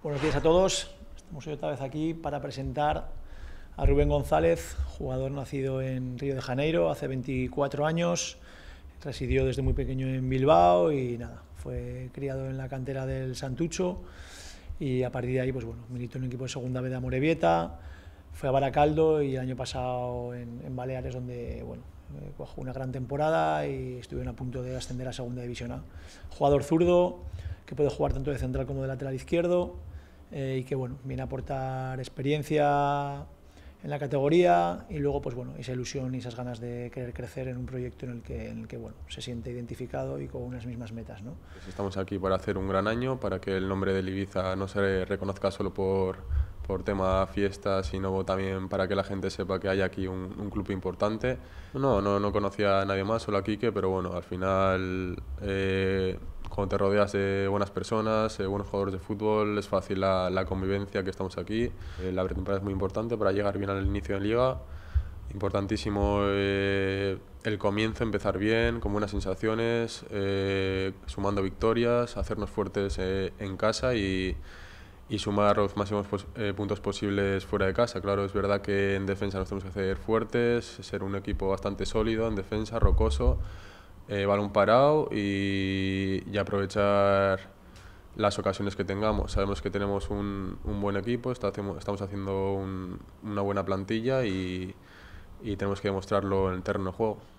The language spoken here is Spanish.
Buenos días a todos. Estamos hoy otra vez aquí para presentar a Rubén González, jugador nacido en Río de Janeiro hace 24 años. Residió desde muy pequeño en Bilbao y nada, fue criado en la cantera del Santucho y a partir de ahí pues bueno, militó en el equipo de segunda vez de Amorebieta, fue a Baracaldo y el año pasado en, Baleares donde bueno, eh, cuajó una gran temporada y estuvieron a punto de ascender a segunda división A. Jugador zurdo, que puede jugar tanto de central como de lateral izquierdo eh, y que bueno, viene a aportar experiencia en la categoría y luego pues bueno, esa ilusión y esas ganas de querer crecer en un proyecto en el que, en el que bueno, se siente identificado y con unas mismas metas. ¿no? Pues estamos aquí para hacer un gran año, para que el nombre de Ibiza no se reconozca solo por, por tema fiestas, sino también para que la gente sepa que hay aquí un, club importante. No, no, no conocía a nadie más, solo a Quique, pero bueno, al final... Eh, cuando te rodeas de buenas personas, eh, buenos jugadores de fútbol, es fácil la, la convivencia que estamos aquí. Eh, la pretemporada es muy importante para llegar bien al inicio de liga. Importantísimo eh, el comienzo, empezar bien, con buenas sensaciones, sumando victorias, hacernos fuertes en casa y, y, sumar los máximos puntos posibles fuera de casa. Claro, es verdad que en defensa nos tenemos que hacer fuertes, ser un equipo bastante sólido en defensa, rocoso eh, balón parado y, aprovechar las ocasiones que tengamos. Sabemos que tenemos un, buen equipo, estamos haciendo una buena plantilla y, y tenemos que demostrarlo en el terreno de juego.